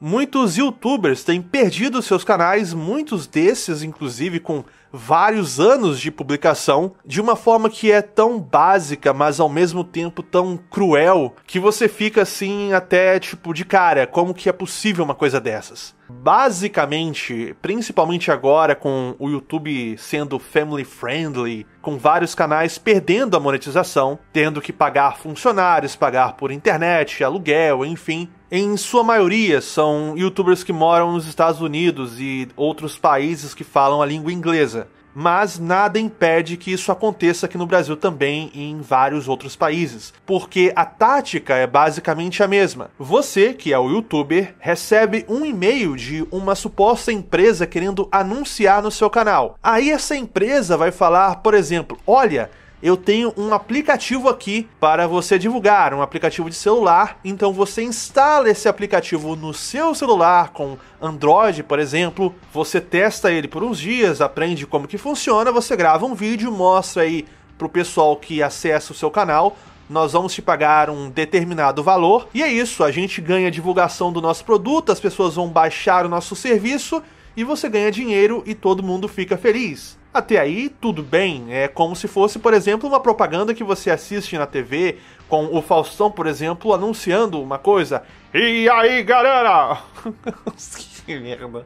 Muitos youtubers têm perdido seus canais, muitos desses, inclusive com vários anos de publicação de uma forma que é tão básica, mas ao mesmo tempo tão cruel, que você fica assim até tipo de cara, como que é possível uma coisa dessas? Basicamente, principalmente agora com o YouTube sendo family friendly, com vários canais perdendo a monetização, tendo que pagar funcionários, pagar por internet, aluguel, enfim, em sua maioria são youtubers que moram nos Estados Unidos e outros países que falam a língua inglesa mas nada impede que isso aconteça aqui no Brasil também e em vários outros países, porque a tática é basicamente a mesma. Você, que é o youtuber, recebe um e-mail de uma suposta empresa querendo anunciar no seu canal. Aí essa empresa vai falar, por exemplo, olha, eu tenho um aplicativo aqui para você divulgar, um aplicativo de celular. Então você instala esse aplicativo no seu celular com Android, por exemplo, você testa ele por uns dias, aprende como que funciona, você grava um vídeo, mostra aí pro pessoal que acessa o seu canal, nós vamos te pagar um determinado valor. E é isso, a gente ganha divulgação do nosso produto, as pessoas vão baixar o nosso serviço e você ganha dinheiro e todo mundo fica feliz. Até aí, tudo bem. É como se fosse, por exemplo, uma propaganda que você assiste na TV, com o Faustão, por exemplo, anunciando uma coisa. E aí, galera? que merda.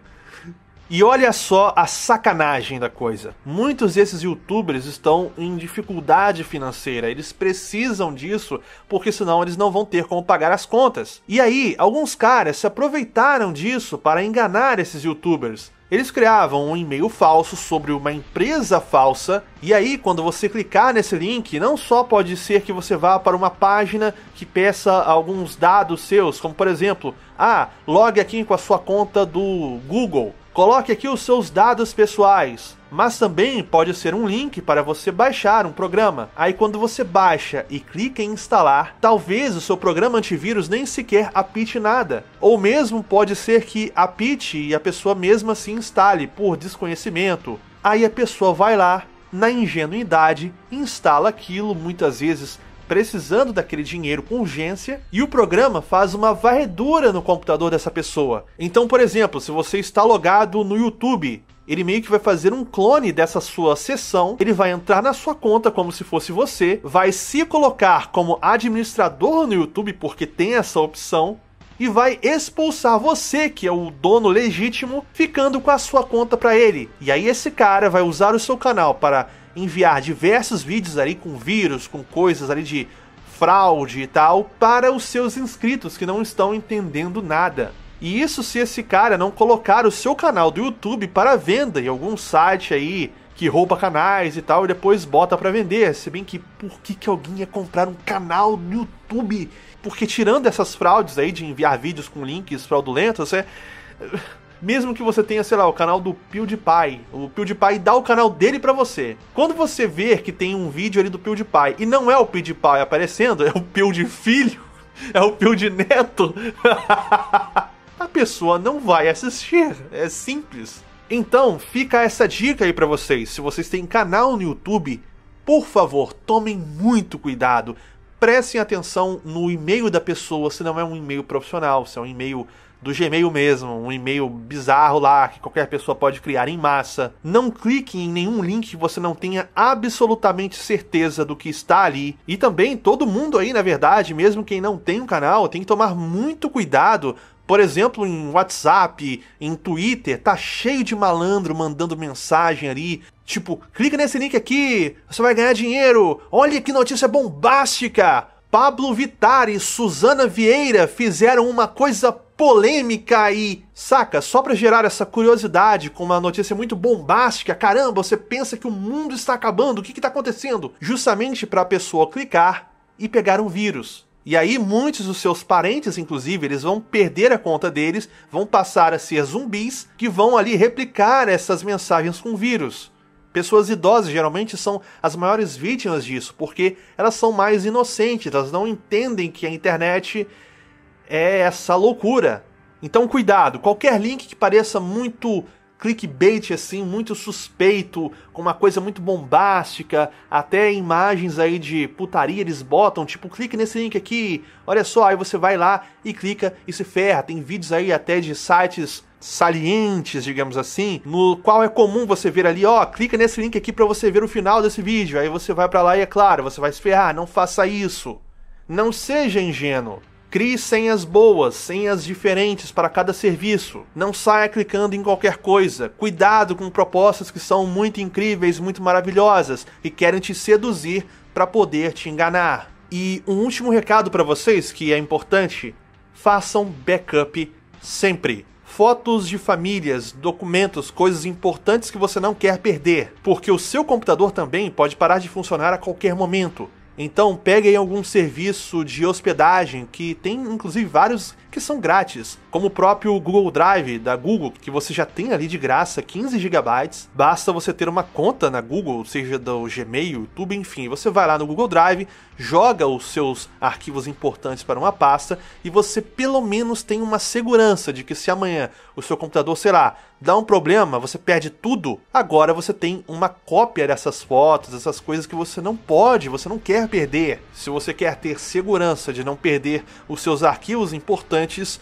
E olha só a sacanagem da coisa. Muitos desses youtubers estão em dificuldade financeira. Eles precisam disso porque senão eles não vão ter como pagar as contas. E aí, alguns caras se aproveitaram disso para enganar esses youtubers eles criavam um e-mail falso sobre uma empresa falsa, e aí, quando você clicar nesse link, não só pode ser que você vá para uma página que peça alguns dados seus, como por exemplo, ah, logue aqui com a sua conta do Google. Coloque aqui os seus dados pessoais, mas também pode ser um link para você baixar um programa. Aí quando você baixa e clica em instalar, talvez o seu programa antivírus nem sequer apite nada. Ou mesmo pode ser que apite e a pessoa mesma assim se instale por desconhecimento. Aí a pessoa vai lá, na ingenuidade, instala aquilo muitas vezes precisando daquele dinheiro com urgência e o programa faz uma varredura no computador dessa pessoa. Então, por exemplo, se você está logado no YouTube ele meio que vai fazer um clone dessa sua sessão, ele vai entrar na sua conta como se fosse você, vai se colocar como administrador no YouTube, porque tem essa opção, e vai expulsar você, que é o dono legítimo, ficando com a sua conta para ele. E aí esse cara vai usar o seu canal para enviar diversos vídeos ali com vírus, com coisas ali de fraude e tal, para os seus inscritos que não estão entendendo nada. E isso se esse cara não colocar o seu canal do YouTube para venda em algum site aí que rouba canais e tal e depois bota para vender. Se bem que por que, que alguém ia comprar um canal no YouTube? Porque tirando essas fraudes aí de enviar vídeos com links fraudulentos, é mesmo que você tenha, sei lá, o canal do PewDiePie, o PewDiePie dá o canal dele para você. Quando você ver que tem um vídeo ali do PewDiePie e não é o PewDiePie aparecendo, é o de filho, é o de neto, a pessoa não vai assistir. É simples. Então, fica essa dica aí para vocês. Se vocês têm canal no YouTube, por favor, tomem muito cuidado. Prestem atenção no e-mail da pessoa, se não é um e-mail profissional, se é um e-mail do Gmail mesmo, um e-mail bizarro lá que qualquer pessoa pode criar em massa. Não clique em nenhum link que você não tenha absolutamente certeza do que está ali. E também todo mundo aí, na verdade, mesmo quem não tem um canal, tem que tomar muito cuidado por exemplo, em WhatsApp, em Twitter, tá cheio de malandro mandando mensagem ali, tipo, clica nesse link aqui, você vai ganhar dinheiro, olha que notícia bombástica, Pablo Vittar e Suzana Vieira fizeram uma coisa polêmica e, saca, só para gerar essa curiosidade com uma notícia muito bombástica, caramba, você pensa que o mundo está acabando, o que está acontecendo? Justamente para a pessoa clicar e pegar um vírus. E aí muitos dos seus parentes, inclusive, eles vão perder a conta deles, vão passar a ser zumbis que vão ali replicar essas mensagens com vírus. Pessoas idosas geralmente são as maiores vítimas disso, porque elas são mais inocentes, elas não entendem que a internet é essa loucura. Então cuidado, qualquer link que pareça muito clickbait assim, muito suspeito, com uma coisa muito bombástica, até imagens aí de putaria eles botam, tipo, clique nesse link aqui, olha só, aí você vai lá e clica e se ferra. Tem vídeos aí até de sites salientes, digamos assim, no qual é comum você ver ali, ó, clica nesse link aqui para você ver o final desse vídeo. Aí você vai para lá e é claro, você vai se ferrar, ah, não faça isso. Não seja ingênuo. Crie senhas boas, senhas diferentes para cada serviço. Não saia clicando em qualquer coisa. Cuidado com propostas que são muito incríveis, muito maravilhosas e querem te seduzir para poder te enganar. E um último recado para vocês que é importante: façam backup sempre fotos de famílias, documentos, coisas importantes que você não quer perder, porque o seu computador também pode parar de funcionar a qualquer momento. Então peguem algum serviço de hospedagem que tem inclusive vários que são grátis, como o próprio Google Drive da Google, que você já tem ali de graça 15 GB. Basta você ter uma conta na Google, seja do Gmail, YouTube, enfim, você vai lá no Google Drive, joga os seus arquivos importantes para uma pasta e você pelo menos tem uma segurança de que se amanhã o seu computador, sei lá, dá um problema, você perde tudo, agora você tem uma cópia dessas fotos, essas coisas que você não pode, você não quer perder. Se você quer ter segurança de não perder os seus arquivos importantes,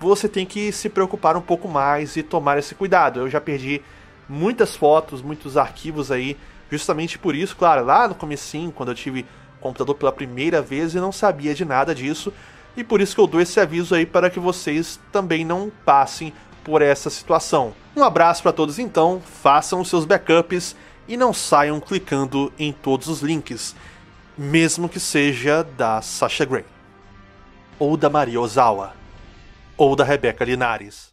você tem que se preocupar um pouco mais e tomar esse cuidado. Eu já perdi muitas fotos, muitos arquivos aí, justamente por isso, claro, lá no comecinho, quando eu tive computador pela primeira vez e não sabia de nada disso, e por isso que eu dou esse aviso aí para que vocês também não passem por essa situação. Um abraço para todos então, façam os seus backups e não saiam clicando em todos os links, mesmo que seja da Sasha Grey, ou da Maria Ozawa, ou da Rebeca Linares.